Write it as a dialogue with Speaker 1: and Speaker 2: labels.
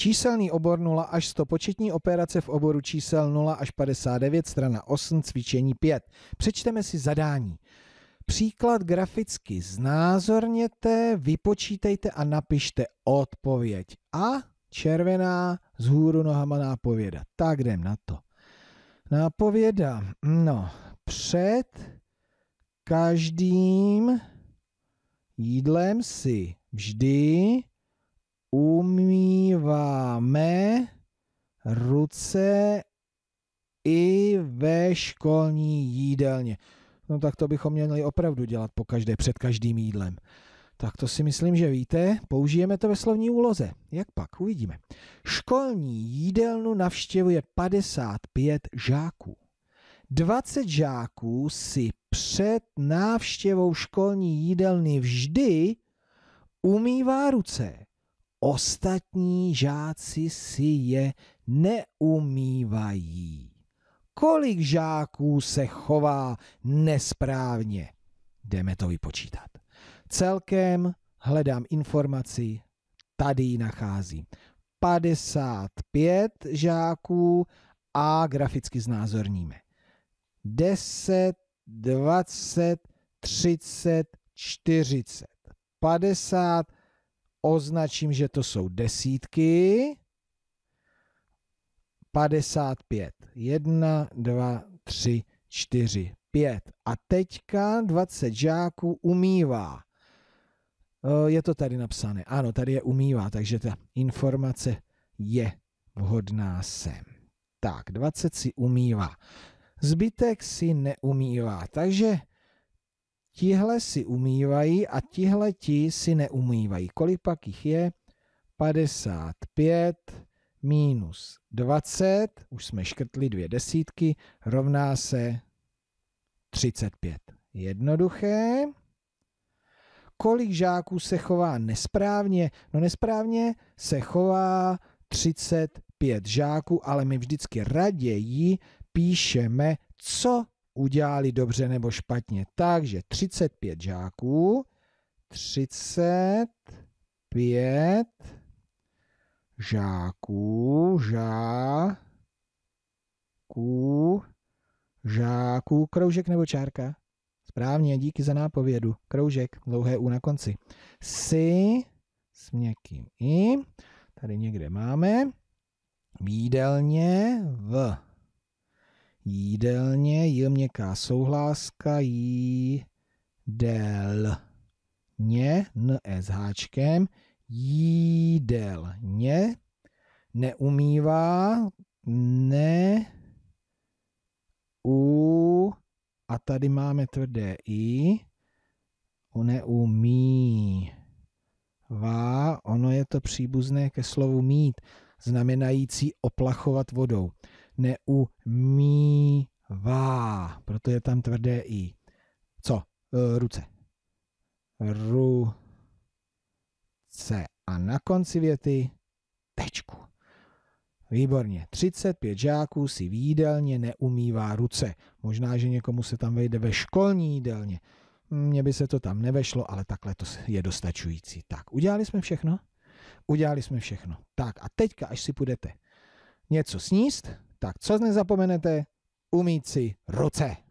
Speaker 1: Číselný obor 0 až 100, početní operace v oboru čísel 0 až 59, strana 8, cvičení 5. Přečteme si zadání. Příklad graficky znázorněte, vypočítejte a napište odpověď. A červená z hůru nohama nápověda. Tak jdem na to. Nápověda. No, před každým jídlem si vždy umí dokonce i ve školní jídelně. No tak to bychom měli opravdu dělat po každé, před každým jídlem. Tak to si myslím, že víte, použijeme to ve slovní úloze. Jak pak, uvidíme. Školní jídelnu navštěvuje 55 žáků. 20 žáků si před návštěvou školní jídelny vždy umývá ruce. Ostatní žáci si je neumývají. Kolik žáků se chová nesprávně? Jdeme to vypočítat. Celkem hledám informaci, tady ji nacházím. 55 žáků a graficky znázorníme. 10, 20, 30, 40, 50, označím, že to jsou desítky, 55. 1, 2, 3, 4, 5. A teďka 20 žáků umývá. Eh, je to tady napsané. Ano, tady je umývá, takže ta informace je vhodná sem. Tak, 20 si umývá. Zbytek si neumývá. Takže tihle si umývají a tihle ti si neumývají. Kolik pak jich je? 55, minus 20, už jsme škrtli dvě desítky, rovná se 35. Jednoduché. Kolik žáků se chová nesprávně? No nesprávně se chová 35 žáků, ale my vždycky raději píšeme, co udělali dobře nebo špatně. Takže 35 žáků, 35 žáků, žáků, žá, ků, žáků, kroužek nebo čárka? Správně, díky za nápovědu. Kroužek, dlouhé U na konci. Si s měkkým i. Tady někde máme. Jídelně v. Jídelně je měkká souhláska jídel. Ně, n, e s háčkem jídelně, neumývá, ne u a tady máme tvrdé i, neumí. Vá, ono je to příbuzné ke slovu mít, znamenající oplachovat vodou. vá, proto je tam tvrdé i. Co? E, ruce. Ru, C a na konci věty tečku. Výborně. 35 žáků si v jídelně neumývá ruce. Možná, že někomu se tam vejde ve školní jídelně. Mně by se to tam nevešlo, ale takhle to je dostačující. Tak, udělali jsme všechno? Udělali jsme všechno. Tak a teďka, až si půjdete něco sníst, tak co nezapomenete? Umít si ruce.